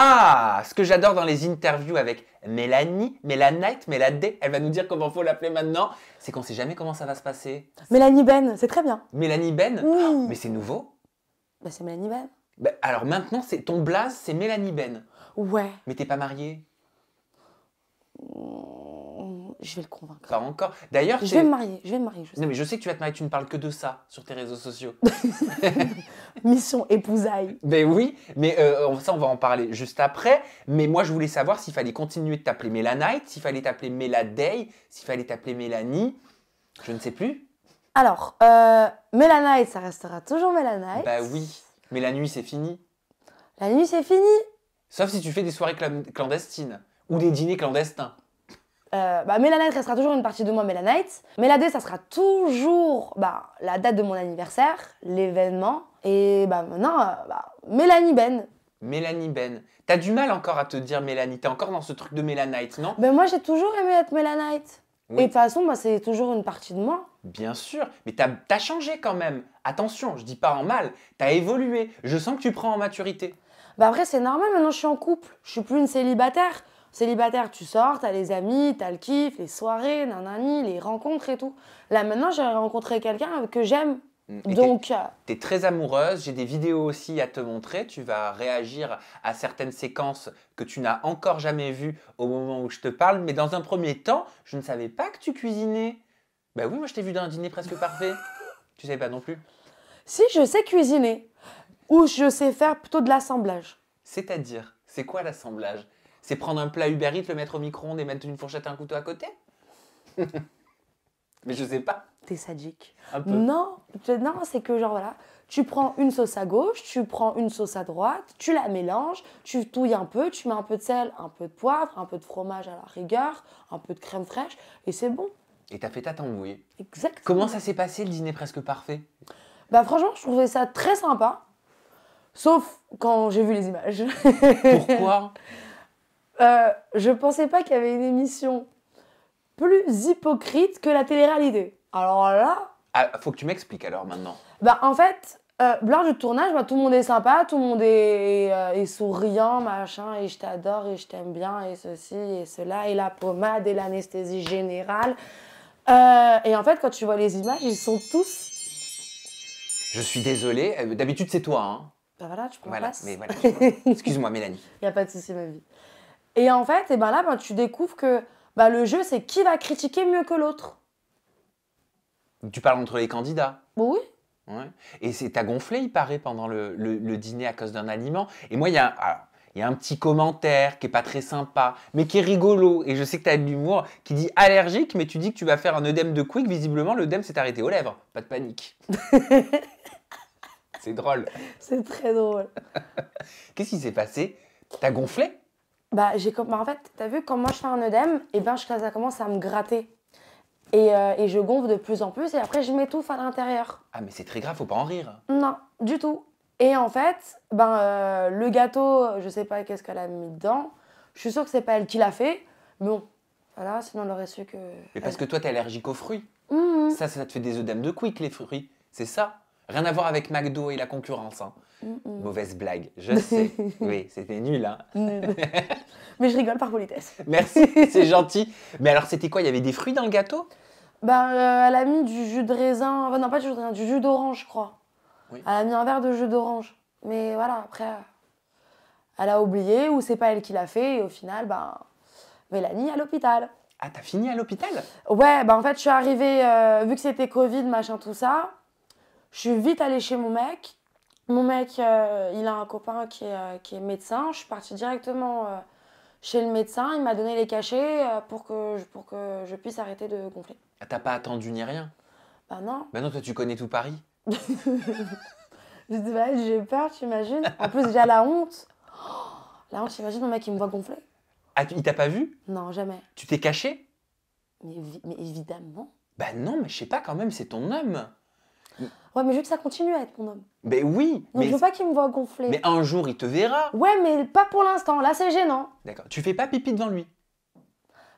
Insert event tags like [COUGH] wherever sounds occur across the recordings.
Ah, ce que j'adore dans les interviews avec Mélanie, Mélanite, Méladé, elle va nous dire comment faut l'appeler maintenant, c'est qu'on sait jamais comment ça va se passer. Mélanie Ben, c'est très bien. Mélanie Ben ah, Mais c'est nouveau. Bah, c'est Mélanie Ben. Bah, alors maintenant, c'est ton blaze, c'est Mélanie Ben. Ouais. Mais t'es pas mariée. Mmh je vais le convaincre. Pas encore. D'ailleurs, je vais me marier. Je vais marier. sais. mais je sais que tu vas te marier. Tu ne parles que de ça sur tes réseaux sociaux. [LAUGHS] Mission épousaille. Ben oui, mais euh, ça, on va en parler juste après. Mais moi, je voulais savoir s'il fallait continuer de t'appeler Mélanite, s'il fallait t'appeler Méladay, s'il fallait t'appeler Mélanie. Je ne sais plus. Alors, euh, Mélanite, ça restera toujours Mélanite. Bah oui, mais la nuit, c'est fini. La nuit, c'est fini. Sauf si tu fais des soirées clandestines ou des dîners clandestins. Euh, bah, Melanite restera toujours une partie de moi Melanite. Méladé, ça sera toujours bah, la date de mon anniversaire, l'événement. Et bah, maintenant, euh, bah, Mélanie Ben. Mélanie Ben. T'as du mal encore à te dire Mélanie. T'es encore dans ce truc de Mélanite, non Ben moi, j'ai toujours aimé être Mélanite. Et de toute façon, bah, c'est toujours une partie de moi. Bien sûr, mais t'as as changé quand même. Attention, je dis pas en mal. T'as évolué. Je sens que tu prends en maturité. Bah après, c'est normal, maintenant je suis en couple. Je suis plus une célibataire. Célibataire, tu sors, t'as les amis, t'as le kiff, les soirées, nanani, les rencontres et tout. Là maintenant, j'ai rencontré quelqu'un que j'aime. Mm, Donc, euh, tu es, très amoureuse, j'ai des vidéos aussi à te montrer, tu vas réagir à certaines séquences que tu n'as encore jamais vues au moment où je te parle, mais dans un premier temps, je ne savais pas que tu cuisinais. Ben oui, moi je t'ai vu dans un dîner presque parfait. tu savais pas non plus Si, je sais cuisiner, ou je sais faire plutôt de l'assemblage. C'est-à-dire, c'est quoi l'assemblage c'est prendre un plat Uber le mettre au micro-ondes et mettre une fourchette et un couteau à côté [LAUGHS] Mais je sais pas. T'es sadique. Non, non c'est que genre voilà, tu prends une sauce à gauche, tu prends une sauce à droite, tu la mélanges, tu touilles un peu, tu mets un peu de sel, un peu de poivre, un peu de fromage à la rigueur, un peu de crème fraîche et c'est bon. Et fait ta tente, Exactement. Comment ça s'est passé le dîner presque parfait Bah franchement, je trouvais ça très sympa. Sauf quand j'ai vu les images. Pourquoi [LAUGHS] Euh, je pensais pas qu'il y avait une émission plus hypocrite que la télé-réalité. Alors là. Ah, faut que tu m'expliques alors maintenant. Bah en fait, euh, lors du tournage, bah, tout le monde est sympa, tout le monde euh, est, souriant, machin, et je t'adore, et je t'aime bien, et ceci, et cela, et la pommade, et l'anesthésie générale. Euh, et en fait, quand tu vois les images, ils sont tous. Je suis désolée, d'habitude c'est toi, hein. Bah voilà, tu comprends. [LAUGHS] Excuse-moi, Mélanie. Il n'y a pas de souci, ma vie. Et en fait, et eh ben là, ben, tu découvres que ben, le jeu, c'est qui va critiquer mieux que l'autre. Tu parles entre les candidats. Bah oui. Et c'est t'as gonflé, il paraît, pendant le, dîner à cause d'un aliment. Et moi, il y a, un petit commentaire qui est pas très sympa, mais qui est rigolo. Et je sais que tu as de l'humour qui dit allergique, mais tu dis que tu vas faire un œdème de quick. Visiblement, l'œdème s'est arrêté aux lèvres. Pas de panique. [LAUGHS] c'est drôle. C'est très drôle. [LAUGHS] Qu'est-ce qui s'est passé T'as gonflé bah, j'ai bah, en fait, t'as vu, quand moi je fais un œdème, et eh ben, ça commence à me gratter. Euh, et, je gonfle de plus en plus, et après, je m'étouffe à l'intérieur. Ah, mais c'est très grave, faut pas en rire. Non, du tout. Et en fait, ben, euh, le gâteau, je sais pas qu'est-ce qu'elle a mis dedans. Je suis sûre que c'est pas elle qui l'a fait. Mais bon, voilà, sinon elle aurait su que. Mais parce que toi, t'es allergique aux fruits. Mmh ça, ça te fait des œdèmes de quick, les fruits. C'est ça Rien à voir avec McDo et la concurrence. Hein. Mauvaise blague, je sais. [LAUGHS] oui, c'était nul. Hein. [LAUGHS] Mais je rigole par politesse. Merci, [LAUGHS] c'est gentil. Mais alors, c'était quoi Il y avait des fruits dans le gâteau ben, Elle a mis du jus de raisin. non, pas du jus de raisin, du jus d'orange, je crois. Oui. Elle a mis un verre de jus d'orange. Mais voilà, après, euh, elle a oublié ou c'est pas elle qui l'a fait. Et au final, ben, Mélanie à l'hôpital. Ah, t'as fini à l'hôpital Ouais, ben en fait, je suis arrivée, euh, vu que c'était Covid, machin, tout ça. Je suis vite allée chez mon mec. Mon mec, euh, il a un copain euh, qui est, médecin. Je suis partie directement euh, chez le médecin. Il m'a donné les cachets pour que, je, pour que je puisse arrêter de gonfler. Ah, t'as pas attendu ni rien Bah non. Bah non, toi, tu connais tout Paris [LAUGHS] Je dis, bah, j'ai peur, tu imagines En plus, j'ai la honte. Oh, la honte, t'imagines, mon mec, il me voit gonfler. Ah, il t'a pas vu Non, jamais. Tu t'es caché mais, mais, évidemment. Bah non, mais je sais pas quand même, c'est ton homme. Ouais, mais je que ça continue à être mon homme. mais oui. mais je veux pas qu'il me voit gonfler. Mais un jour, il te verra. Ouais, mais pas pour l'instant. Là, c'est gênant. D'accord. Tu fais pas pipi devant lui.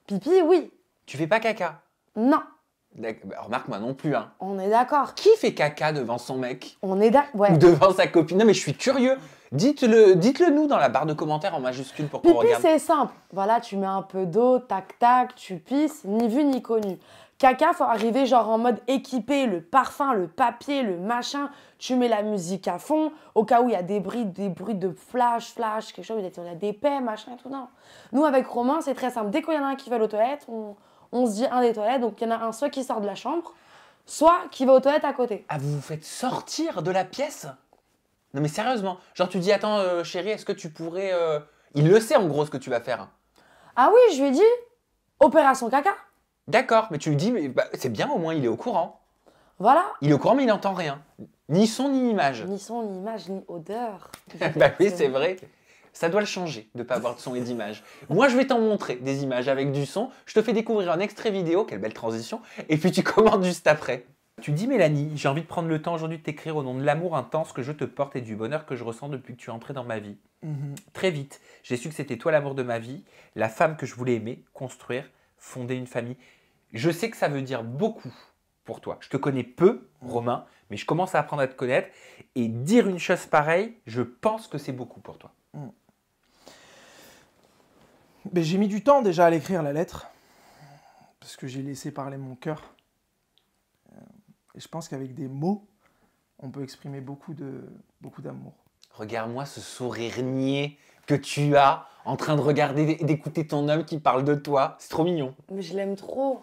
Pipi, oui. Tu fais pas caca. Non. Bah, Remarque moi non plus. Hein. On est d'accord. Qui fait caca devant son mec On est d'accord. Ouais. Ou devant sa copine Non mais je suis curieux. Dites-le, dites-le nous dans la barre de commentaires en majuscule pour qu'on regarde. c'est simple. Voilà, tu mets un peu d'eau, tac tac, tu pisses, ni vu ni connu. Caca, faut arriver genre en mode équipé, le parfum, le papier, le machin. Tu mets la musique à fond, au cas où il y a des bruits, des bruits de flash, flash, quelque chose, il y a des paix, machin et tout. Non. Nous, avec Romain, c'est très simple. Dès qu'il y en a un qui va aux toilettes, on, se dit un des toilettes. Donc il y en a un soit qui sort de la chambre, soit qui va aux toilettes à côté. Ah, vous vous faites sortir de la pièce Non, mais sérieusement. Genre, tu dis, attends, euh, chérie, est-ce que tu pourrais. Euh, il le sait en gros ce que tu vas faire. Ah oui, je lui ai dit, opération caca. D'accord, mais tu lui dis, bah, c'est bien, au moins il est au courant. Voilà. Il est au courant, mais il n'entend rien. Ni son, ni image. Ni son, ni image, ni odeur. [LAUGHS] bah oui, c'est vrai. Ça doit le changer de ne pas avoir de son et d'image. Moi, je vais t'en montrer des images avec du son. Je te fais découvrir un extrait vidéo, quelle belle transition, et puis tu commandes juste après. Tu dis Mélanie, j'ai envie de prendre le temps aujourd'hui de t'écrire au nom de l'amour intense que je te porte et du bonheur que je ressens depuis que tu es entrée dans ma vie. Mhm. Très vite, j'ai su que c'était toi l'amour de ma vie, la femme que je voulais aimer, construire, fonder une famille. Je sais que ça veut dire beaucoup pour toi. Je te connais peu, Romain, mais je commence à apprendre à te connaître. Et dire une chose pareille, je pense que c'est beaucoup pour toi. Hmm. Mais j'ai mis du temps déjà à l'écrire la lettre, parce que j'ai laissé parler mon cœur. Euh, et je pense qu'avec des mots, on peut exprimer beaucoup de beaucoup d'amour. Regarde-moi ce sourire niais que tu as en train de regarder et d'écouter ton homme qui parle de toi. C'est trop mignon. Mais je l'aime trop.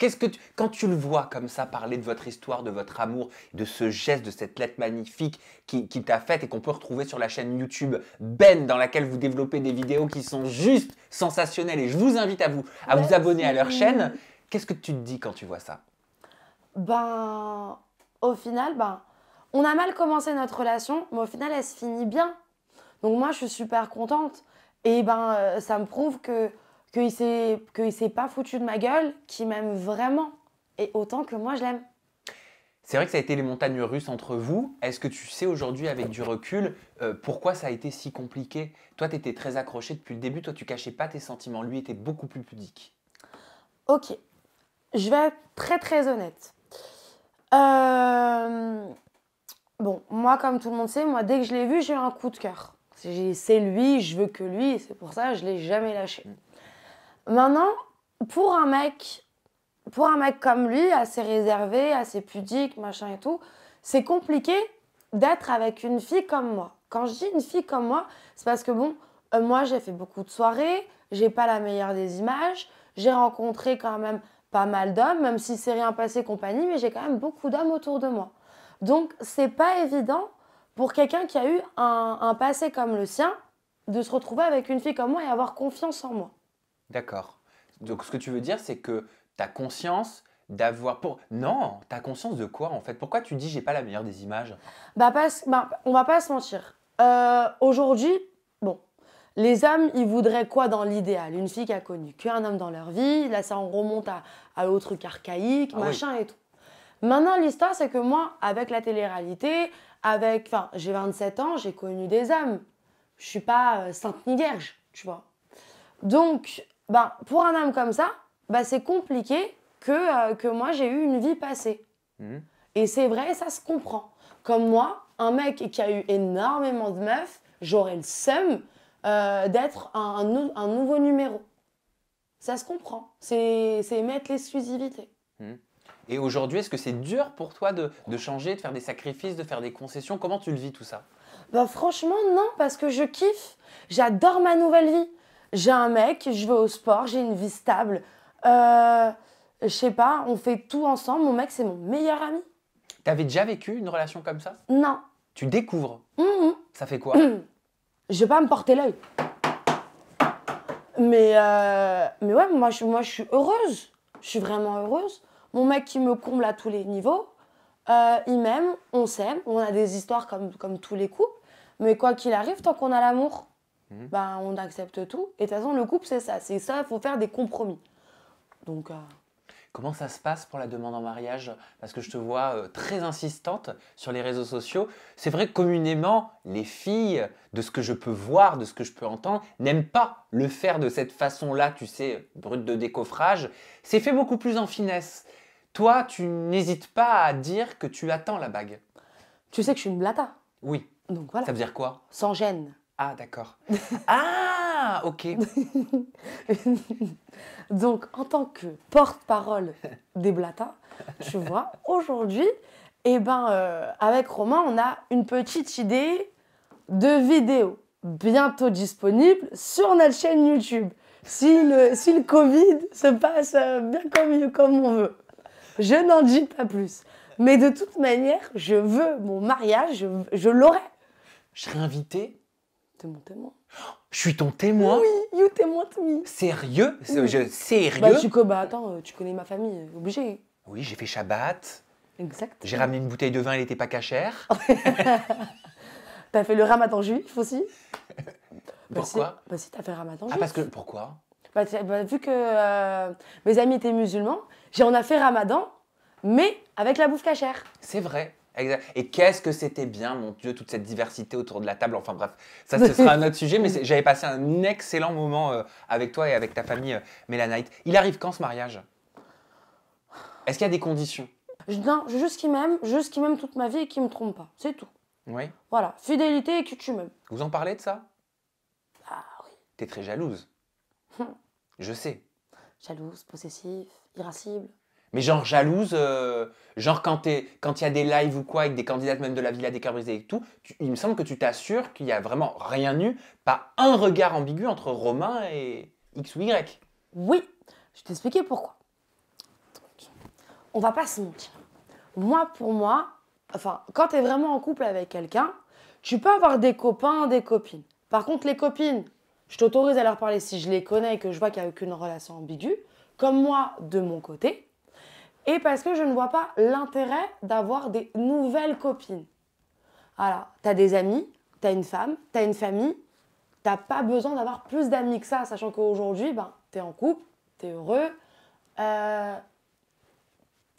Qu'est-ce que quand tu le vois comme ça parler de votre histoire, de votre amour, de ce geste, de cette lettre magnifique qui, t'a faite et qu'on peut retrouver sur la chaîne YouTube Ben dans laquelle vous développez des vidéos qui sont juste sensationnelles et je vous invite à vous à vous abonner à leur chaîne. Qu'est-ce que tu te dis quand tu vois ça Ben au final ben on a mal commencé notre relation, mais au final elle se finit bien. Donc moi je suis super contente et ben euh, ça me prouve que qu'il ne s'est pas foutu de ma gueule, qu'il m'aime vraiment et autant que moi je l'aime. C'est vrai que ça a été les montagnes russes entre vous. Est-ce que tu sais aujourd'hui, avec du recul, euh, pourquoi ça a été si compliqué Toi, tu étais très accroché depuis le début. Toi, tu cachais pas tes sentiments. Lui était beaucoup plus pudique. Ok. Je vais être très très honnête. Euh, bon, moi, comme tout le monde sait, moi, dès que je l'ai vu, j'ai eu un coup de cœur. C'est lui, je veux que lui, c'est pour ça que je l'ai jamais lâché. Mm. Maintenant, pour un mec, pour un mec comme lui, assez réservé, assez pudique, machin et tout, c'est compliqué d'être avec une fille comme moi. Quand je dis une fille comme moi, c'est parce que bon, euh, moi j'ai fait beaucoup de soirées, j'ai pas la meilleure des images, j'ai rencontré quand même pas mal d'hommes, même si c'est rien passé compagnie, mais j'ai quand même beaucoup d'hommes autour de moi. Donc c'est pas évident pour quelqu'un qui a eu un passé comme le sien de se retrouver avec une fille comme moi et avoir confiance en moi. D'accord. Donc ce que tu veux dire, c'est que ta conscience d'avoir pour non ta conscience de quoi en fait pourquoi tu dis j'ai pas la meilleure des images bah parce bah, on va pas se mentir euh, aujourd'hui bon les hommes ils voudraient quoi dans l'idéal une fille qui a connu qu'un homme dans leur vie là ça en remonte à, à l'autre truc archaïque ah machin et tout maintenant l'histoire c'est que moi avec la télé-réalité avec enfin j'ai 27 ans j'ai connu des hommes je suis pas euh, sainte tu vois donc ben, pour un homme comme ça, ben, c'est compliqué euh, que, moi j'ai eu une vie passée. Hmm. Et c'est vrai, ça se comprend. Comme moi, un mec qui a eu énormément de meufs, j'aurais le seum euh, d'être un, nouveau numéro. Ça se comprend. C'est mettre l'exclusivité. Hmm. Et aujourd'hui, est-ce que c'est dur pour toi de, changer, de faire des sacrifices, de faire des concessions Comment tu le vis tout ça ben, Franchement, non, parce que je kiffe. J'adore ma nouvelle vie j'ai un mec, je vais au sport, j'ai une vie stable. Euh, je sais pas, on fait tout ensemble. Mon mec, c'est mon meilleur ami. T'avais déjà vécu une relation comme ça Non. Tu découvres mmh. Ça fait quoi [CLEARS THROAT] Je vais pas me porter l'œil. Mais, euh, mais ouais, moi je, moi, je suis heureuse. Je suis vraiment heureuse. Mon mec, qui me comble à tous les niveaux. Euh, il m'aime, on s'aime, on a des histoires comme, comme tous les couples. Mais quoi qu'il arrive, tant qu'on a l'amour, Mhm. Ben, on accepte tout. Et de toute façon, le couple, c'est ça. C'est ça, il faut faire des compromis. Donc. Euh, Comment ça se passe pour la demande en mariage Parce que je te vois euh, très insistante sur les réseaux sociaux. C'est vrai que communément, les filles, de ce que je peux voir, de ce que je peux entendre, n'aiment pas le faire de cette façon-là, tu sais, brute de décoffrage. C'est fait beaucoup plus en finesse. Toi, tu n'hésites pas à dire que tu attends la bague. Tu sais que je suis une blata. Oui. Donc voilà. Ça veut dire quoi Sans gêne. Ah, d'accord. [LAUGHS] ah, ok. [LAUGHS] Donc, en tant que porte-parole des blatins, tu vois, aujourd'hui, eh ben, euh, avec Romain, on a une petite idée de vidéo bientôt disponible sur notre chaîne YouTube. Si le, si le Covid se passe euh, bien comme, comme on veut. Je n'en dis pas plus. Mais de toute manière, je veux mon mariage, je, je l'aurai. Je serai invité mon témoin. Je suis ton témoin Oui, you témoin me. Sérieux oui. je, Sérieux bah, tu, bah, attends, euh, tu connais ma famille, euh, obligé. Oui, j'ai fait Shabbat. Exact. J'ai ramené une bouteille de vin, elle était pas cachère. [LAUGHS] t'as fait le ramadan juif aussi bah, Pourquoi Bah si, t'as fait ramadan ah, juif. Ah parce que, pourquoi bah, bah Vu que euh, mes amis étaient musulmans, j'ai en a fait ramadan, mais avec la bouffe cachère. C'est vrai. Et qu'est-ce que c'était bien, mon Dieu, toute cette diversité autour de la table. Enfin bref, ça ce [LAUGHS] sera un autre sujet, mais j'avais passé un excellent moment euh, avec toi et avec ta famille, euh, Mélanite. Il arrive quand ce mariage Est-ce qu'il y a des conditions Non, juste qu'il m'aime, juste qu'il m'aime toute ma vie et qu'il me trompe pas. C'est tout. Oui. Voilà, fidélité et que tu m'aimes. Vous en parlez de ça Ah oui. T'es très jalouse. [LAUGHS] je sais. Jalouse, possessive, irascible. Mais genre jalouse, euh, genre quand il y a des lives ou quoi, avec des candidates même de la Villa des Cœurs et tout, il me semble que tu t'assures qu'il n'y a vraiment rien eu, pas un regard ambigu entre Romain et X ou Y. Oui, je t'expliquais pourquoi. on va pas se mentir. Moi, pour moi, enfin, quand tu es vraiment en couple avec quelqu'un, tu peux avoir des copains, des copines. Par contre, les copines, je t'autorise à leur parler si je les connais et que je vois qu'il n'y a aucune relation ambiguë. Comme moi, de mon côté, et parce que je ne vois pas l'intérêt d'avoir des nouvelles copines. Voilà, t'as des amis, t'as une femme, t'as une famille, t'as pas besoin d'avoir plus d'amis que ça, sachant qu'aujourd'hui, ben, t'es en couple, t'es heureux, euh,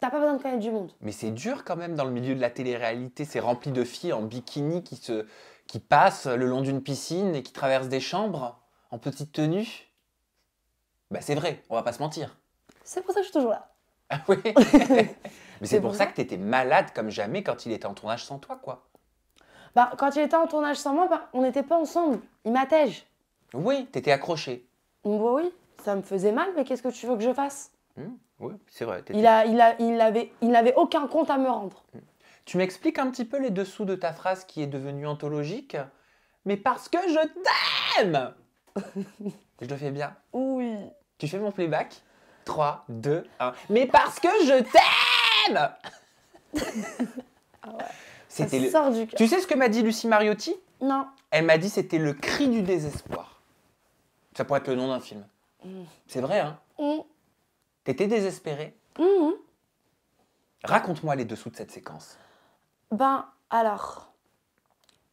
t'as pas besoin de connaître du monde. Mais c'est dur quand même dans le milieu de la télé-réalité, c'est rempli de filles en bikini qui, se, qui passent le long d'une piscine et qui traversent des chambres en petite tenue. Bah, c'est vrai, on va pas se mentir. C'est pour ça que je suis toujours là. Ah oui [LAUGHS] Mais c'est pour ça que tu malade comme jamais quand il était en tournage sans toi, quoi. Bah, quand il était en tournage sans moi, bah, on n'était pas ensemble. Il m'attège. Oui, t'étais accroché. Bah oui, ça me faisait mal, mais qu'est-ce que tu veux que je fasse hmm, Oui, c'est vrai. Il, il, a, il, avait, il n'avait aucun compte à me rendre. Hmm. Tu m'expliques un petit peu les dessous de ta phrase qui est devenue anthologique Mais parce que je t'aime [LAUGHS] Je le fais bien. Oui. Tu fais mon playback 3, 2, 1. Mais parce que je t'aime ah C'était le... Tu sais ce que m'a dit Lucie Mariotti Non. Elle m'a dit c'était le cri du désespoir. Ça pourrait être le nom d'un film. Mm. C'est vrai, hein mm. T'étais désespérée mm. Raconte-moi les dessous de cette séquence. Ben, alors,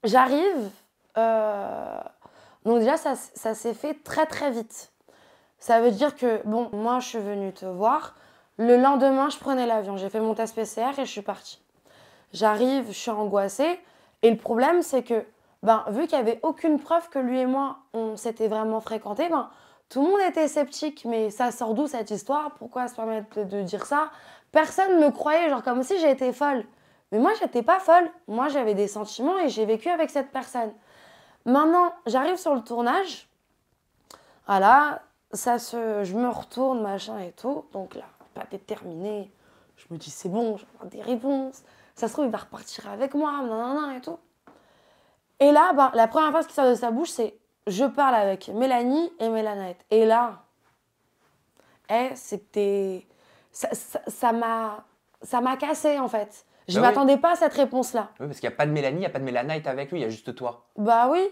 j'arrive. Euh, donc déjà, ça, ça s'est fait très très vite. Ça veut dire que, bon, moi, je suis venue te voir. Le lendemain, je prenais l'avion. J'ai fait mon test PCR et je suis partie. J'arrive, je suis angoissée. Et le problème, c'est que, ben, vu qu'il n'y avait aucune preuve que lui et moi, on s'était vraiment fréquentés, ben, tout le monde était sceptique. Mais ça sort d'où cette histoire Pourquoi se permettre de dire ça Personne ne me croyait, genre comme si j'étais folle. Mais moi, j'étais pas folle. Moi, j'avais des sentiments et j'ai vécu avec cette personne. Maintenant, j'arrive sur le tournage. Voilà, ah ça se, je me retourne, machin et tout. Donc là, pas déterminé je me dis c'est bon, j'ai des réponses. Ça se trouve, il va repartir avec moi, non, et tout. Et là, bah, la première phrase qui sort de sa bouche, c'est je parle avec Mélanie et Mélanette. Et là, eh, c'était. Ça m'a. Ça m'a cassé en fait. Je ne bah m'attendais pas à cette réponse-là. Oui, parce qu'il n'y a pas de Mélanie, il n'y a pas de Mélanette avec lui, il y a juste toi. Bah oui,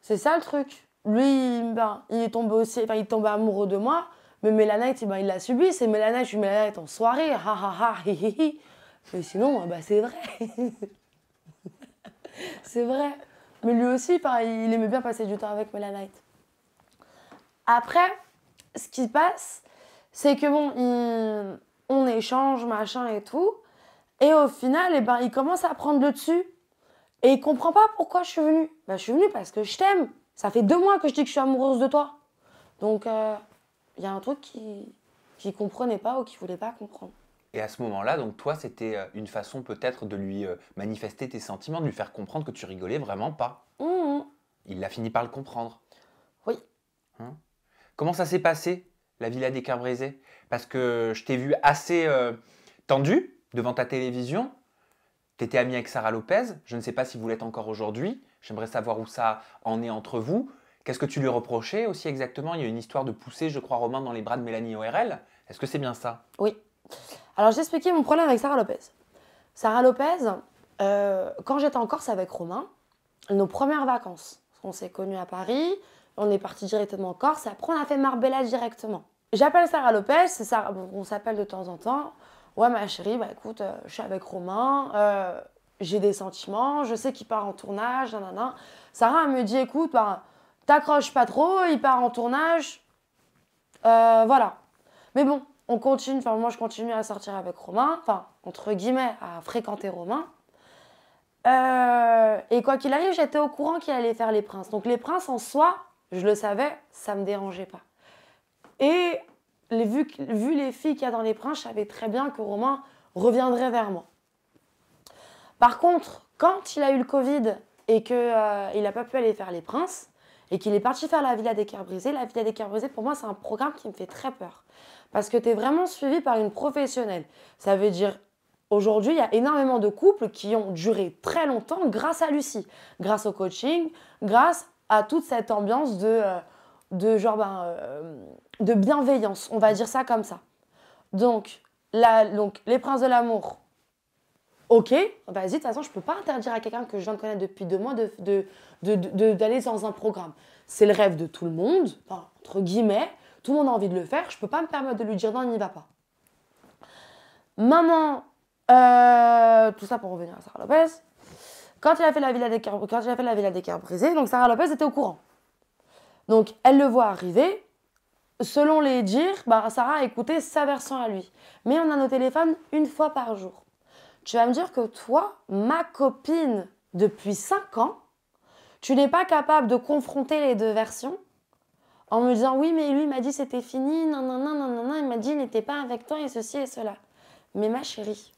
c'est ça le truc lui, ben, il est tombé aussi, enfin, il est amoureux de moi. Mais Mélanite, ben, il l'a subi. C'est Mélanite, je suis Melanite en soirée. Ha ha ha, Mais sinon, euh, ben, c'est vrai. [LAUGHS] c'est vrai. Mais lui aussi, pareil, il aimait bien passer du temps avec Mélanite. Après, ce qui se passe, c'est que bon, on échange, machin et tout. Et au final, et eh ben, il commence à prendre le dessus. Et il comprend pas pourquoi je suis venue. Ben, je suis venue parce que je t'aime. Ça fait deux mois que je dis que je suis amoureuse de toi. Donc, euh, il y a un truc qui qui comprenait pas ou qui voulait pas comprendre. Et à ce moment-là, donc toi, c'était euh, une façon peut-être de lui euh, manifester tes sentiments, de lui faire comprendre que tu rigolais vraiment pas. Mmh. Il a fini par le comprendre. Oui. Hein Comment ça s'est passé, la villa des Carbrésés Parce que je t'ai vu assez tendue tendu devant ta télévision. T'étais ami avec Sarah Lopez, je ne sais pas si vous l'êtes encore aujourd'hui, j'aimerais savoir où ça en est entre vous. Qu'est-ce que tu lui reprochais aussi exactement Il y a une histoire de pousser je crois, Romain dans les bras de Mélanie ORL. Est-ce que c'est bien ça Oui. Alors j'ai expliqué mon problème avec Sarah Lopez. Sarah Lopez, euh, quand j'étais en Corse avec Romain, nos premières vacances, on s'est connus à Paris, on est parti directement en Corse, après on a fait Marbella directement. J'appelle Sarah Lopez, on s'appelle de temps en temps. Ouais, ma chérie, bah écoute, euh, je suis avec Romain, euh, j'ai des sentiments, je sais qu'il part en tournage, nanana. Sarah me dit écoute, bah, t'accroches pas trop, il part en tournage. Euh, voilà. Mais bon, on continue, enfin moi je continue à sortir avec Romain, enfin entre guillemets, à fréquenter Romain. et quoi qu'il arrive, j'étais au courant qu'il allait faire les princes. Donc les princes en soi, je le savais, ça me dérangeait pas. Et vu, vu les filles qu'il y a dans les princes, je savais très bien que Romain reviendrait vers moi. Par contre, quand il a eu le Covid et qu'il euh, n'a pas pu aller faire les princes, et qu'il est parti faire la Villa des Cœurs Brisés, la Villa des Cœurs pour moi, c'est un programme qui me fait très peur. Parce que tu es vraiment suivi par une professionnelle. Ça veut dire, aujourd'hui, il y a énormément de couples qui ont duré très longtemps grâce à Lucie, grâce au coaching, grâce à toute cette ambiance de... Euh, de genre ben, euh, de bienveillance, on va dire ça comme ça. Donc, la, donc les princes de l'amour, ok, bah, vas-y, de toute façon, je peux pas interdire à quelqu'un que je viens de connaître depuis deux mois d'aller de, de, dans un programme. C'est le rêve de tout le monde, entre guillemets, tout le monde a envie de le faire, je ne peux pas me permettre de lui dire non, n'y va pas. Maman, euh, tout ça pour revenir à Sarah Lopez, quand il a fait la Villa des quand il a fait la Villa des donc Sarah Lopez était au courant. Donc elle le voit arriver. Selon les dires, bah, Sarah a écouté sa version à lui. Mais on a nos téléphones une fois par jour. Tu vas me dire que toi, ma copine depuis 5 ans, tu n'es pas capable de confronter les deux versions en me disant oui mais lui m'a dit c'était fini, non non non non non non, il m'a dit il n'était pas avec toi et ceci et cela. Mais ma chérie,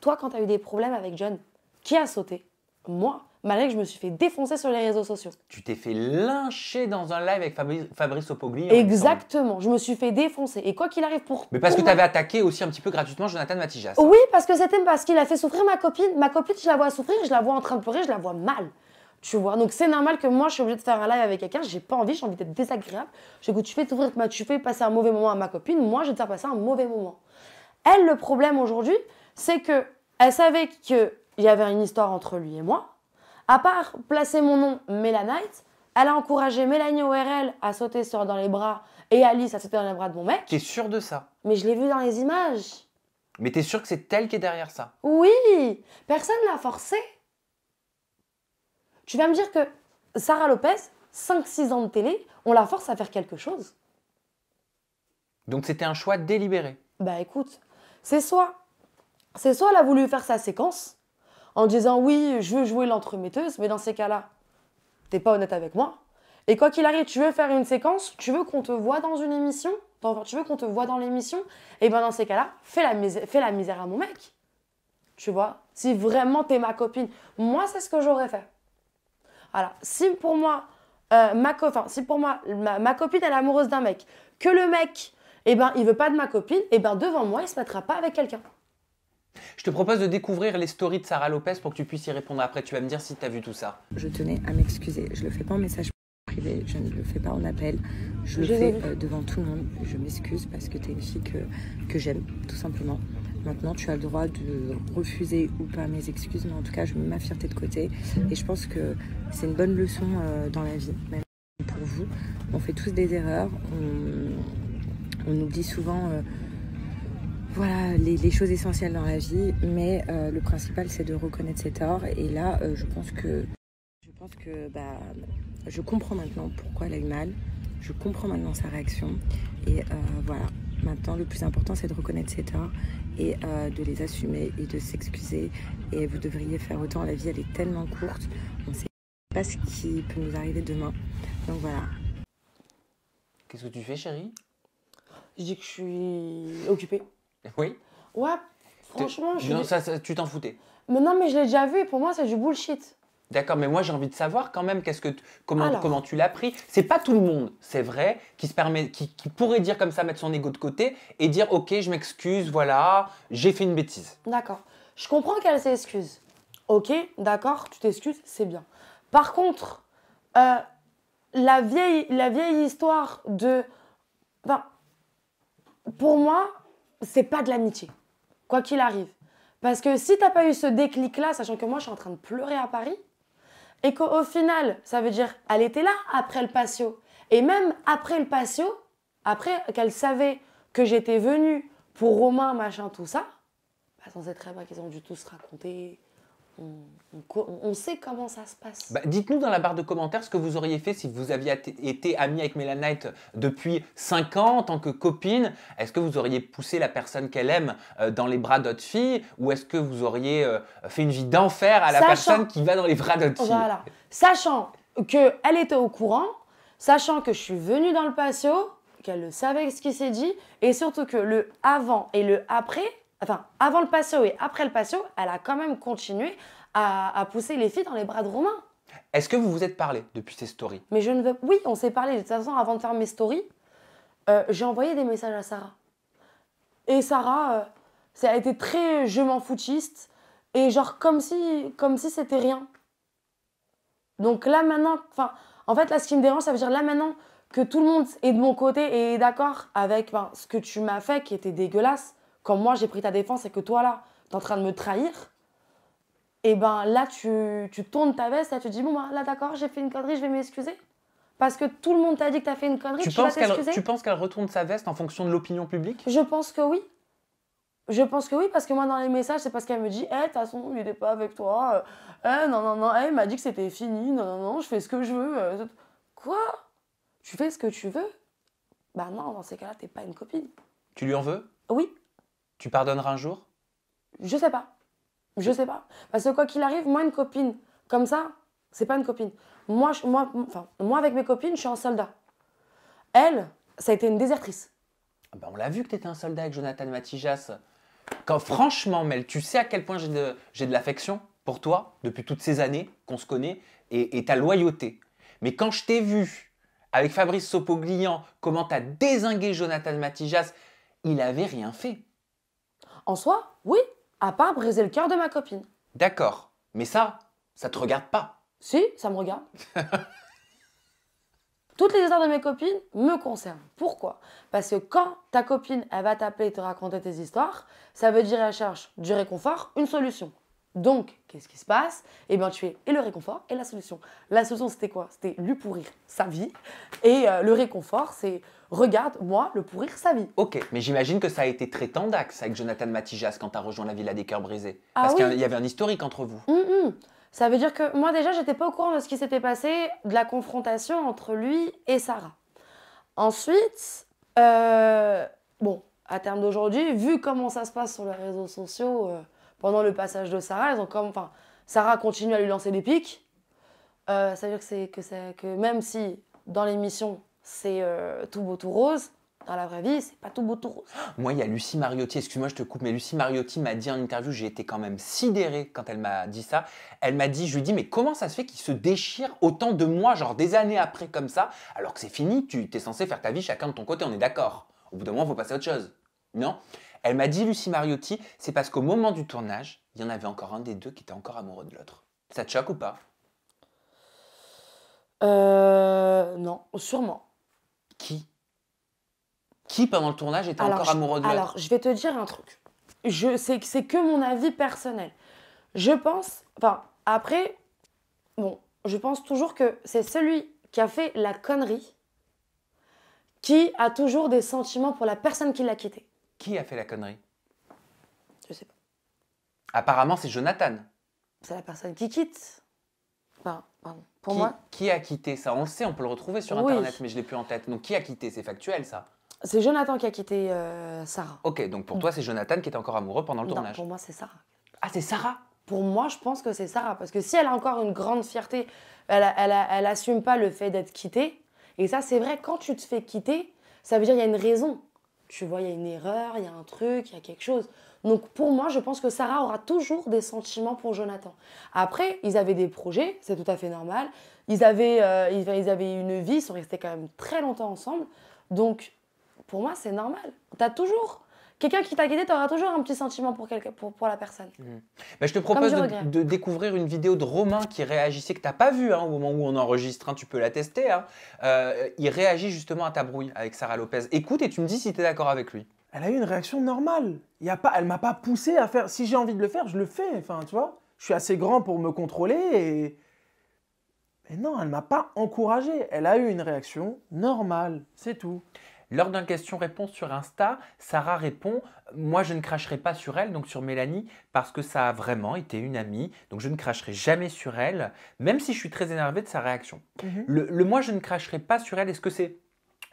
toi quand tu as eu des problèmes avec John, qui a sauté Moi malgré que je me suis fait défoncer sur les réseaux sociaux. Tu t'es fait lyncher dans un live avec Fabrice, Fabrice Opogli. Exactement, je me suis fait défoncer. Et quoi qu'il arrive pour. Mais parce que tu avais attaqué aussi un petit peu gratuitement Jonathan Matijas. Oui, parce que c'était parce qu'il a fait souffrir ma copine. Ma copine, je la vois souffrir, je la vois en train de pleurer, je la vois mal. Tu vois, donc c'est normal que moi je suis obligée de faire un live avec quelqu'un, j'ai pas envie, j'ai envie d'être désagréable. Je dis, tu fais souffrir, tu fais passer un mauvais moment à ma copine, moi je vais te faire passer un mauvais moment. Elle, le problème aujourd'hui, c'est que elle savait qu'il y avait une histoire entre lui et moi, à part placer mon nom Mélanite, elle a encouragé Mélanie ORL à sauter sur, dans les bras et Alice à sauter dans les bras de mon mec. es sûr de ça Mais je l'ai vu dans les images. Mais t'es sûr que c'est elle qui est derrière ça Oui Personne l'a forcé. Tu vas me dire que Sarah Lopez, 5-6 ans de télé, on la force à faire quelque chose. Donc c'était un choix délibéré. Bah écoute, c'est c'est soit elle a voulu faire sa séquence, en disant oui, je veux jouer l'entremetteuse, mais dans ces cas-là, t'es pas honnête avec moi. Et quoi qu'il arrive, tu veux faire une séquence, tu veux qu'on te voit dans une émission, tu veux qu'on te voit dans l'émission, et ben dans ces cas-là, fais la, misère, à mon mec. Tu vois Si vraiment t'es ma copine, moi c'est ce que j'aurais fait. Alors, Si pour moi, euh, ma, copine, si pour moi ma, copine elle est amoureuse d'un mec, que le mec, et eh ben il veut pas de ma copine, et eh ben devant moi il se mettra pas avec quelqu'un. Je te propose de découvrir les stories de Sarah Lopez pour que tu puisses y répondre après. Tu vas me dire si tu as vu tout ça. Je tenais à m'excuser. Je le fais pas en message privé, je ne le fais pas en appel. Je le fais euh, devant tout le monde. Je m'excuse parce que tu es une fille que, que j'aime, tout simplement. Maintenant, tu as le droit de refuser ou pas mes excuses, mais en tout cas, je mets ma fierté de côté. Et je pense que c'est une bonne leçon euh, dans la vie, même pour vous. On fait tous des erreurs. On, on dit souvent. Euh, voilà les, choses essentielles dans la vie, mais euh, le principal c'est de reconnaître ses torts. Et là, euh, je pense que je pense que bah, je comprends maintenant pourquoi elle a eu mal. Je comprends maintenant sa réaction. Et euh, voilà, maintenant le plus important c'est de reconnaître ses torts et de les assumer et de s'excuser. Et vous devriez faire autant. La vie elle est tellement courte, on ne sait pas ce qui peut nous arriver demain. Donc voilà. Qu'est-ce que tu fais, chérie Je dis que je suis occupée. Oui. Ouais, franchement, je. tu t'en foutais. Mais non, mais je l'ai déjà vu. Pour moi, c'est du bullshit. D'accord, mais moi j'ai envie de savoir quand même qu'est-ce que comment, comment tu l'as pris. C'est pas tout le monde, c'est vrai, qui se permet, qui, pourrait dire comme ça, mettre son ego de côté et dire ok, je m'excuse, voilà, j'ai fait une bêtise. D'accord. Je comprends qu'elle s'excuse. Ok, d'accord, tu t'excuses, c'est bien. Par contre, euh, la, vieille, la vieille histoire de, enfin, pour moi, c'est pas de l'amitié, quoi qu'il arrive. Parce que si t'as pas eu ce déclic-là, sachant que moi je suis en train de pleurer à Paris, et qu'au final, ça veut dire, elle était là après le patio. Et même après le patio, après qu'elle savait que j'étais venue pour Romain, machin, tout ça, bah, on sait très qu'ils ont dû se raconter on, sait comment ça se passe. Bah, dites-nous dans la barre de commentaires ce que vous auriez fait si vous aviez été amie avec Mélanite depuis 5 ans en tant que copine. Est-ce que vous auriez poussé la personne qu'elle aime euh, dans les bras d'autres filles ou est-ce que vous auriez euh, fait une vie d'enfer à la personne qui va dans les bras d'autres filles Voilà. Sachant qu'elle était au courant, sachant que je suis venue dans le patio, qu'elle savait ce qui s'est dit et surtout que le avant et le après enfin avant le patio et après le patio, elle a quand même continué à, pousser les filles dans les bras de Romain. Est-ce que vous vous êtes parlé depuis ces stories Mais je ne veux. Oui, on s'est parlé. De toute façon, avant de faire mes stories, euh, j'ai envoyé des messages à Sarah. Et Sarah, euh, ça a été très je m'en foutiste. Et genre comme si comme si c'était rien. Donc là maintenant, enfin, en fait là ce qui me dérange, ça veut dire là maintenant que tout le monde est de mon côté et est d'accord avec ce que tu m'as fait qui était dégueulasse quand moi j'ai pris ta défense et que toi là, t'es en train de me trahir, et eh ben là tu, tu tournes ta veste, et tu dis bon bah, là d'accord, j'ai fait une connerie, je vais m'excuser. Parce que tout le monde t'a dit que t'as fait une connerie, tu, tu penses qu'elle Tu penses qu'elle retourne sa veste en fonction de l'opinion publique Je pense que oui. Je pense que oui, parce que moi dans les messages, c'est parce qu'elle me dit Eh, de son façon, il n'est pas avec toi. Euh, eh, non, non, non, elle eh, m'a dit que c'était fini. Non, non, non, je fais ce que je veux. Euh, Quoi Tu fais ce que tu veux Bah non, dans ces cas-là, t'es pas une copine. Tu lui en veux Oui, tu pardonneras un jour Je sais pas. Je sais pas. Parce que quoi qu'il arrive, moi, une copine comme ça, c'est pas une copine. Moi, moi, avec mes copines, je suis un soldat. Elle, ça a été une désertrice. Ah ben, on l'a vu que tu étais un soldat avec Jonathan Matijas. Quand franchement, Mel, tu sais à quel point j'ai de, l'affection pour toi depuis toutes ces années qu'on se connaît et, ta loyauté. Mais quand je t'ai vu avec Fabrice Sopoglian, comment t'as désingué Jonathan Matijas, il avait rien fait. En soi, oui, à part briser le cœur de ma copine. D'accord, mais ça, ça te regarde pas. Si, ça me regarde. [LAUGHS] Toutes les histoires de mes copines me concernent. Pourquoi Parce que quand ta copine, elle va t'appeler et te raconter tes histoires, ça veut dire qu'elle cherche du réconfort, une solution. Donc, qu'est-ce qui se passe Eh bien, tu es et le réconfort et la solution. La solution, c'était quoi C'était lui pourrir sa vie. Et euh, le réconfort, c'est regarde, moi, le pourrir sa vie. Ok, mais j'imagine que ça a été très tendax avec Jonathan Matijas quand tu as rejoint la Villa des Cœurs Brisés. Ah Parce qu'il y avait un historique entre vous. Hum, hum. Ça veut dire que moi, déjà, j'étais pas au courant de ce qui s'était passé, de la confrontation entre lui et Sarah. Ensuite, euh, bon, à terme d'aujourd'hui, vu comment ça se passe sur les réseaux sociaux. Euh, pendant le passage de Sarah, comme, enfin, Sarah continue à lui lancer des piques. Euh, ça veut dire que, c'est, que, c'est, que même si dans l'émission c'est euh, tout beau tout rose, dans la vraie vie c'est pas tout beau tout rose. [GASPS] Moi il y a Lucie Mariotti, excuse-moi je te coupe, mais Lucie Mariotti m'a dit en interview, j'ai été quand même sidérée quand elle m'a dit ça. Elle m'a dit, je lui dis mais comment ça se fait qu'il se déchire autant de moi, genre des années après comme ça, alors que c'est fini, tu es censé faire ta vie chacun de ton côté, on est d'accord. Au bout d'un moment faut passer à autre chose, non elle m'a dit, Lucie Mariotti, c'est parce qu'au moment du tournage, il y en avait encore un des deux qui était encore amoureux de l'autre. Ça te choque ou pas Euh. Non, sûrement. Qui Qui pendant le tournage était encore amoureux de l'autre Alors, je vais te dire un truc. Je, c'est, c'est que mon avis personnel. Je pense, enfin, après, bon, je pense toujours que c'est celui qui a fait la connerie qui a toujours des sentiments pour la personne qui l'a quitté. Qui a fait la connerie Je sais pas. Apparemment, c'est Jonathan. C'est la personne qui quitte. Enfin, pardon. Pour moi. Qui a quitté ça On le sait, on peut le retrouver sur Internet, mais je l'ai plus en tête. Donc qui a quitté C'est factuel, ça. C'est Jonathan qui a quitté euh, Sarah. Ok, donc pour toi, c'est Jonathan qui était encore amoureux pendant le non, Pour moi, c'est Sarah. Ah, c'est Sarah Pour moi, je pense que c'est Sarah. Parce que si elle a encore une grande fierté, elle, assume pas le fait d'être quittée. Et ça, c'est vrai, quand tu te fais quitter, ça veut dire qu'il y a une raison tu vois, il y a une erreur, il y a un truc, il y a quelque chose. Donc pour moi, je pense que Sarah aura toujours des sentiments pour Jonathan. Après, ils avaient des projets, c'est tout à fait normal. Ils avaient, euh, ils, avaient une vie, ils sont restés quand même très longtemps ensemble. Donc pour moi, c'est normal. T'as toujours quelqu'un qui t'a guidé, tu toujours un petit sentiment pour, pour la personne. Mmh. Mais je te propose de, découvrir une vidéo de Romain qui réagissait, que tu pas vu hein, au moment où on enregistre, hein, tu peux la tester. Hein. Euh, il réagit justement à ta brouille avec Sarah Lopez. Écoute et tu me dis si tu es d'accord avec lui. Elle a eu une réaction normale. Il y a pas, elle m'a pas poussé à faire. Si j'ai envie de le faire, je le fais. Enfin, tu vois, je suis assez grand pour me contrôler et. Mais non, elle m'a pas encouragé. Elle a eu une réaction normale, c'est tout. Lors d'un question-réponse sur Insta, Sarah répond Moi, je ne cracherai pas sur elle, donc sur Mélanie, parce que ça a vraiment été une amie, donc je ne cracherai jamais sur elle, même si je suis très énervé de sa réaction. Mhm. le, moi, je ne cracherai pas sur elle, est-ce que c'est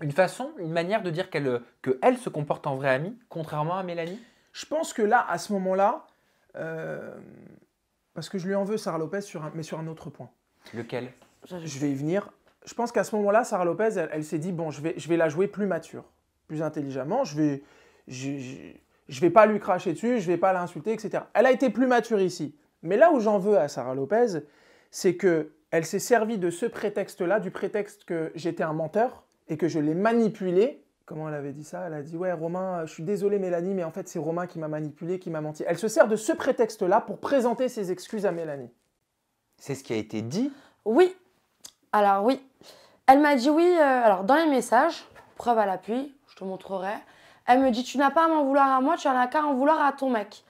une façon, une manière de dire qu'elle que se comporte en vraie amie, contrairement à Mélanie Je pense que là, à ce moment-là, euh, parce que je lui en veux, Sarah Lopez, sur mais sur un autre point. Lequel Je vais y venir je pense qu'à ce moment-là, Sarah Lopez, elle, s'est dit bon, je vais, je vais la jouer plus mature, plus intelligemment. Je vais, je, vais pas lui cracher dessus, je vais pas l'insulter, etc. Elle a été plus mature ici. Mais là où j'en veux à Sarah Lopez, c'est que elle s'est servie de ce prétexte-là, du prétexte que j'étais un menteur et que je l'ai manipulé. Comment elle avait dit ça Elle a dit ouais, Romain, je suis désolée, Mélanie, mais en fait c'est Romain qui m'a manipulé, qui m'a menti. Elle se sert de ce prétexte-là pour présenter ses excuses à Mélanie. C'est ce qui a été dit. Oui, alors oui, elle m'a dit oui, euh, alors dans les messages, preuve à l'appui, je te montrerai. Elle me dit tu n'as pas à m'en vouloir à moi, tu as qu'à en vouloir à ton mec.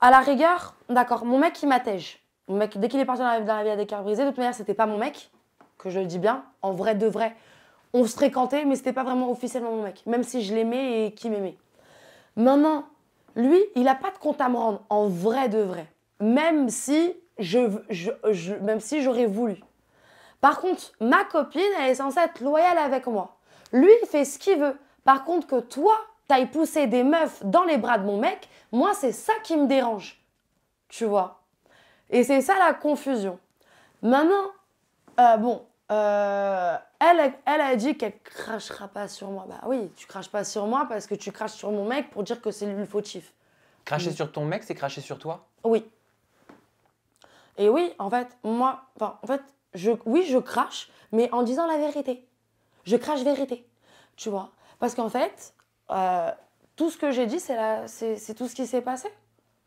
À la rigueur, d'accord, mon mec il m'attège. Mon mec, dès qu'il est parti dans la, dans à des cœurs brisés, de toute manière c'était pas mon mec, que je le dis bien, en vrai de vrai. On se fréquentait, mais ce c'était pas vraiment officiellement mon mec, même si je l'aimais et qu'il m'aimait. Maintenant, lui, il n'a pas de compte à me rendre, en vrai de vrai. Même si je même si j'aurais voulu. Par contre, ma copine, elle est censée être loyale avec moi. Lui, il fait ce qu'il veut. Par contre, que toi, t'ailles pousser des meufs dans les bras de mon mec, moi, c'est ça qui me dérange. Tu vois Et c'est ça la confusion. Maintenant, euh, bon, euh, elle, elle a dit qu'elle crachera pas sur moi. Bah oui, tu craches pas sur moi parce que tu craches sur mon mec pour dire que c'est lui le fautif. Cracher mm. sur ton mec, c'est cracher sur toi Oui. Et oui, en fait, moi, enfin, en fait, oui, je crache, mais en disant la vérité. Je crache vérité, tu vois. Parce qu'en fait, euh, tout ce que j'ai dit, c'est tout ce qui s'est passé.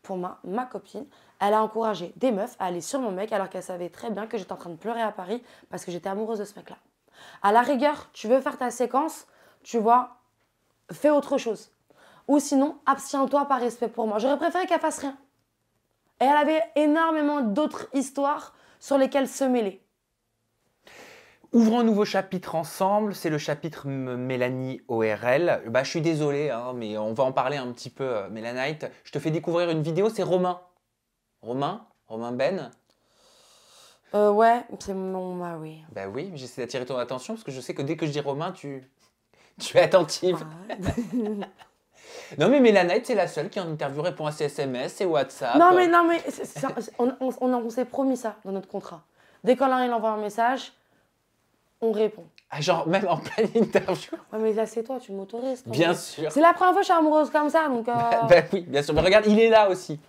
Pour moi, ma copine, elle a encouragé des meufs à aller sur mon mec alors qu'elle savait très bien que j'étais en train de pleurer à Paris parce que j'étais amoureuse de ce mec-là. À la rigueur, tu veux faire ta séquence, tu vois, fais autre chose. Ou sinon, abstiens-toi par respect pour moi. J'aurais préféré qu'elle fasse rien. Et elle avait énormément d'autres histoires sur lesquelles se mêler. Ouvrons un nouveau chapitre ensemble, c'est le chapitre Mélanie ORL. Bah, je suis désolé, hein, mais on va en parler un petit peu, euh, Mélanite. Je te fais découvrir une vidéo, c'est Romain. Romain Romain Ben euh, Ouais, c'est mon bah oui. Bah oui, j'essaie d'attirer ton attention parce que je sais que dès que je dis Romain, tu, [LAUGHS] tu es attentive. [LAUGHS] non mais Mélanite, c'est la seule qui en interview répond à ses SMS et WhatsApp. Non mais non mais on, on, s'est promis ça dans notre contrat. Dès qu'Alain il envoie un message, on répond. Ah, genre, même en pleine [LAUGHS] interview Ouais, mais là, c'est toi, tu m'autorises. Bien sûr. C'est la première fois que je suis amoureuse comme ça, donc. Bah, euh... Bah oui, bien sûr. Mais regarde, il est là aussi.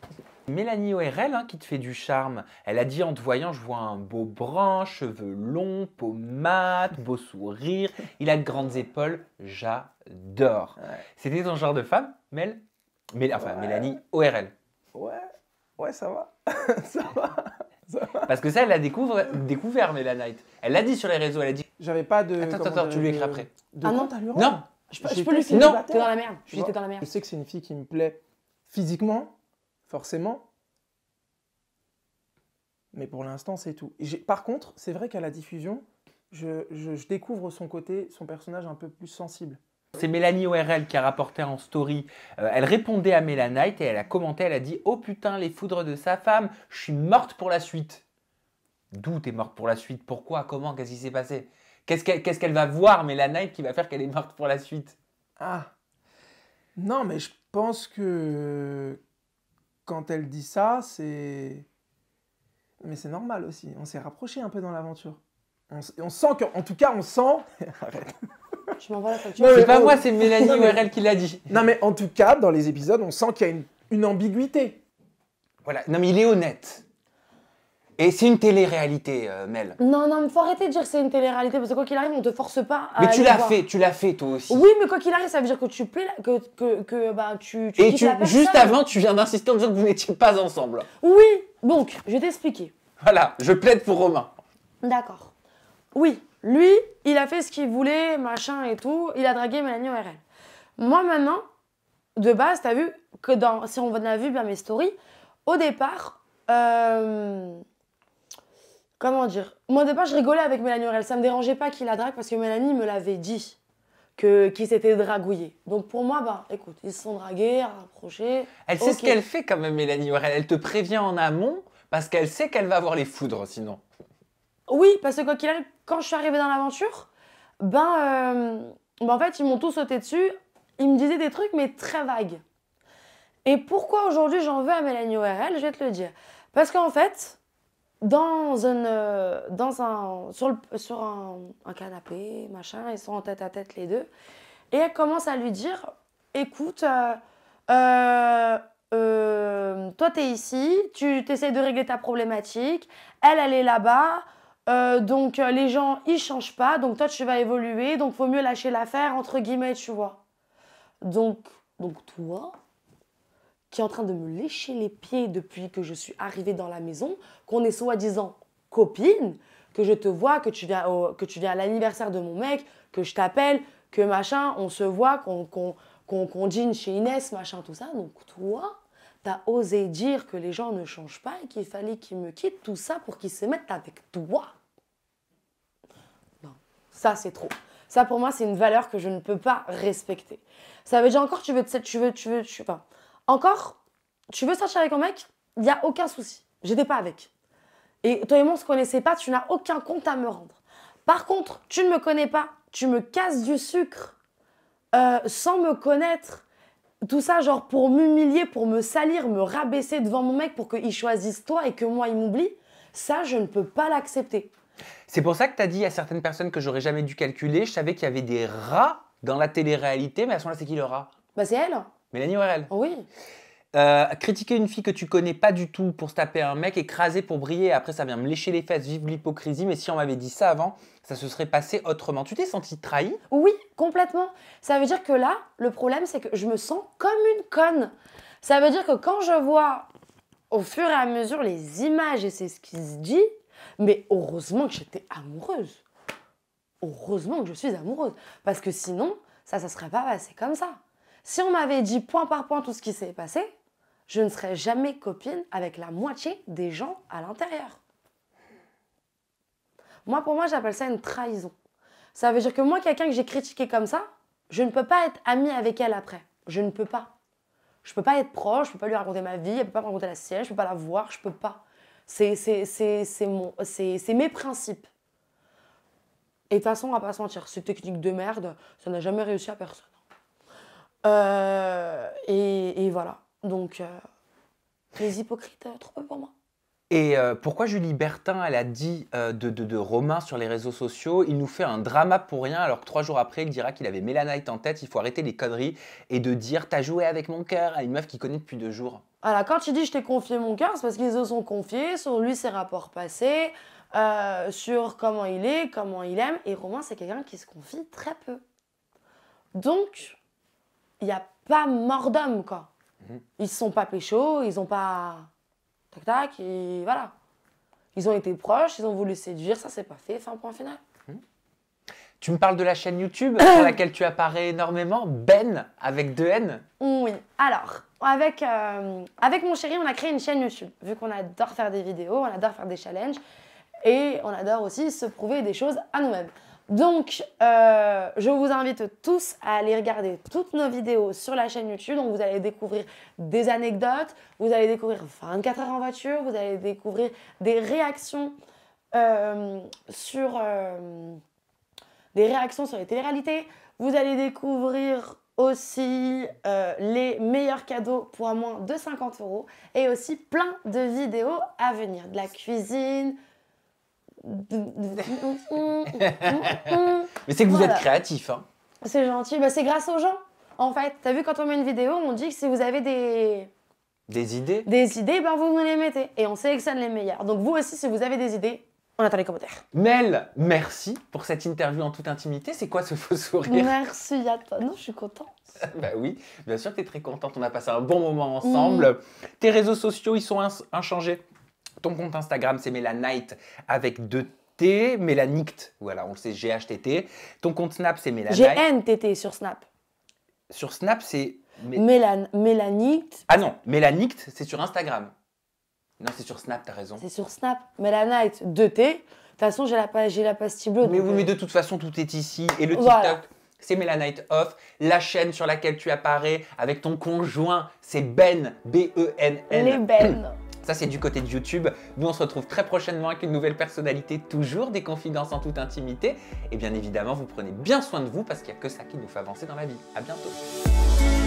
Mélanie ORL hein, qui te fait du charme. Elle a dit en te voyant, je vois un beau brun, cheveux longs, peau mate, beau sourire, il a de grandes épaules, j'adore. C'était ton genre de femme, Mel, Mél... Enfin, Mélanie ORL. Ouais, ouais, ça va. [LAUGHS] ça va. [LAUGHS] Parce que ça, elle l'a découvert, Mela Knight. Elle l'a dit sur les réseaux, elle a dit. J'avais pas de. Attends, tu lui écris après. ah non, t'as Non Je, peux lui écrire. Non T'es dans la merde. dans la Je sais que c'est une fille qui me plaît physiquement, forcément. Mais pour l'instant, c'est tout. Par contre, c'est vrai qu'à la diffusion, je découvre son côté, son personnage un peu plus sensible. C'est Mélanie ORL qui a rapporté en story. Euh, elle répondait à Mélanite Knight et elle a commenté, elle a dit Oh putain, les foudres de sa femme, je suis morte pour la suite. D'où t'es morte pour la suite Pourquoi Comment Qu'est-ce qui s'est passé Qu'est-ce qu'elle va voir, Mélanite qui va faire qu'elle est morte pour la suite Ah Non, mais je pense que quand elle dit ça, c'est. Mais c'est normal aussi. On s'est rapproché un peu dans l'aventure. On, sent que, en tout cas, on sent. Arrête. [LAUGHS] je m'envoie la C'est pas moi, c'est Mélanie qui l'a dit. Non, mais en tout cas, dans les épisodes, on sent qu'il y a une, ambiguïté. Voilà, non, mais il est honnête. Et c'est une télé-réalité, euh, Mel. Non, non, mais faut arrêter de dire que c'est une télé-réalité, parce que quoi qu'il arrive, on te force pas à. Mais tu l'as fait, tu l'as fait toi aussi. Oui, mais quoi qu'il arrive, ça veut dire que tu plais, que, que, que bah, tu, Et tu, juste avant, tu viens d'insister en disant que vous n'étiez pas ensemble. Oui, donc, je vais t'expliquer. Voilà, je plaide pour Romain. D'accord. Oui, lui, il a fait ce qu'il voulait, machin et tout. Il a dragué Mélanie Orel. Moi, maintenant, de base, t'as vu que dans, si on a vu bien mes stories, au départ, euh, comment dire Moi, au départ, je rigolais avec Mélanie Orel. Ça me dérangeait pas qu'il la drague parce que Mélanie me l'avait dit que qu'ils s'étaient dragouillé. Donc pour moi, bah, écoute, ils se sont dragués, rapprochés. Elle sait ce qu'elle fait quand même, Mélanie Orel. Elle te prévient en amont parce qu'elle sait qu'elle va avoir les foudres sinon. Oui, parce que quand je suis arrivée dans l'aventure, ben, euh, ben, en fait, ils m'ont tous sauté dessus. Ils me disaient des trucs, mais très vagues. Et pourquoi aujourd'hui j'en veux à Mélanie ORL Je vais te le dire. Parce qu'en fait, dans, euh, dans un, sur, un, canapé, machin, ils sont en tête à tête les deux. Et elle commence à lui dire Écoute, euh, toi t'es ici, tu t'essayes de régler ta problématique, elle, elle est là-bas. Euh, donc euh, les gens, ils changent pas, donc toi tu vas évoluer, donc faut mieux lâcher l'affaire, entre guillemets, tu vois. Donc, donc toi, qui est en train de me lécher les pieds depuis que je suis arrivée dans la maison, qu'on est soi-disant copine, que je te vois, que tu viens, à l'anniversaire de mon mec, que je t'appelle, que machin, on se voit, qu'on qu'on qu'on dîne chez Inès, machin, tout ça. Donc toi, T'as osé dire que les gens ne changent pas et qu'il fallait qu'ils me quittent, tout ça pour qu'ils se mettent avec toi. Ça, c'est trop. Ça, pour moi, c'est une valeur que je ne peux pas respecter. Ça veut dire encore, tu veux, tu veux, tu veux, tu pas encore, tu veux sortir avec un mec, il n'y a aucun souci. J'étais pas avec. Et toi et moi, on se connaissait pas, tu n'as aucun compte à me rendre. Par contre, tu ne me connais pas, tu me casses du sucre euh, sans me connaître. Tout ça, genre pour m'humilier, pour me salir, me rabaisser devant mon mec pour qu'il choisisse toi et que moi, il m'oublie. Ça, je ne peux pas l'accepter. C'est pour ça que tu as dit à certaines personnes que j'aurais jamais dû calculer, je savais qu'il y avait des rats dans la télé-réalité, mais à ce moment-là, c'est qui le rat Bah, c'est elle. Mélanie O'Reilly. Oui. Euh, critiquer une fille que tu connais pas du tout pour se taper un mec, écraser pour briller, après ça vient me lécher les fesses, vive l'hypocrisie, mais si on m'avait dit ça avant, ça se serait passé autrement. Tu t'es senti trahi. Oui, complètement. Ça veut dire que là, le problème, c'est que je me sens comme une conne. Ça veut dire que quand je vois au fur et à mesure les images et c'est ce qui se dit, mais heureusement que j'étais amoureuse. Heureusement que je suis amoureuse. Parce que sinon, ça, ça serait pas passé comme ça. Si on m'avait dit point par point tout ce qui s'est passé, je ne serais jamais copine avec la moitié des gens à l'intérieur. Moi, pour moi, j'appelle ça une trahison. Ça veut dire que moi, quelqu'un que j'ai critiqué comme ça, je ne peux pas être amie avec elle après. Je ne peux pas. Je ne peux pas être proche, je ne peux pas lui raconter ma vie, elle peut pas me raconter la sienne, je ne peux pas la voir, je ne peux pas. C'est mes principes. Et de toute façon, à pas se mentir, ces technique de merde, ça n'a jamais réussi à personne. Euh, et, voilà. Donc, euh, les hypocrites, trop peu pour moi. Et euh, pourquoi Julie Bertin, elle a dit euh, de, de, Romain sur les réseaux sociaux, il nous fait un drama pour rien, alors que trois jours après, il dira qu'il avait Mélanite en tête, il faut arrêter les conneries et de dire t'as joué avec mon cœur à une meuf qu'il connaît depuis deux jours. Alors quand il dit je t'ai confié mon cœur, c'est parce qu'ils se sont confiés sur lui ses rapports passés, euh, sur comment il est, comment il aime, et Romain c'est quelqu'un qui se confie très peu. Donc, il n'y a pas mort d'homme quoi. Mhm. Ils sont pas pécho, ils ont pas... Tac, tac, voilà. Ils ont été proches, ils ont voulu séduire, ça c'est pas fait, fin point final. Hmm. Tu me parles de la chaîne YouTube euh, sur laquelle tu apparais énormément, Ben, avec deux N. Oui, alors, avec, euh, avec mon chéri, on a créé une chaîne YouTube, vu qu'on adore faire des vidéos, on adore faire des challenges, et on adore aussi se prouver des choses à nous-mêmes. Donc, euh, je vous invite tous à aller regarder toutes nos vidéos sur la chaîne YouTube. Donc, vous allez découvrir des anecdotes, vous allez découvrir 24 heures en voiture, vous allez découvrir des réactions euh, sur euh, des réactions sur les téléréalités. Vous allez découvrir aussi les meilleurs cadeaux pour moins de 50 euros et aussi plein de vidéos à venir, de la cuisine, [LAUGHS] Mais c'est que vous êtes créatif. Hein. C'est gentil. Bah, c'est grâce aux gens, en fait. T'as vu, quand on met une vidéo, on dit que si vous avez des. Des idées Des idées, ben vous nous les mettez. Et on sélectionne les meilleures. Donc vous aussi, si vous avez des idées, on attend les commentaires. Mel, merci pour cette interview en toute intimité. C'est quoi ce faux sourire Merci à toi. Non, je suis contente. [LAUGHS] bah oui, bien sûr que tu es très contente. On a passé un bon moment ensemble. Mm. Tes réseaux sociaux, ils sont inchangés ton compte Instagram, c'est Mélanite, avec deux T, Mélanict. Voilà, on le sait, G-H-T-T. Ton compte Snap, c'est N-T-T sur Snap. Sur Snap, c'est. Mélan... Mélanict. Ah non, Mélanict, c'est sur Instagram. Non, c'est sur Snap, t'as raison. C'est sur Snap. Mélanite, 2T. De toute façon, j'ai la, page, la pastille bleue. Mais oui, euh, mais de toute façon, tout est ici. Et le TikTok, c'est Mélanite Off. La chaîne sur laquelle tu apparais avec ton conjoint, c'est Ben, B-E-N-N. Ben. Ça, c'est du côté de YouTube. Nous, on se retrouve très prochainement avec une nouvelle personnalité, toujours des confidences en toute intimité. Et bien évidemment, vous prenez bien soin de vous parce qu'il n'y a que ça qui nous fait avancer dans la vie. À bientôt.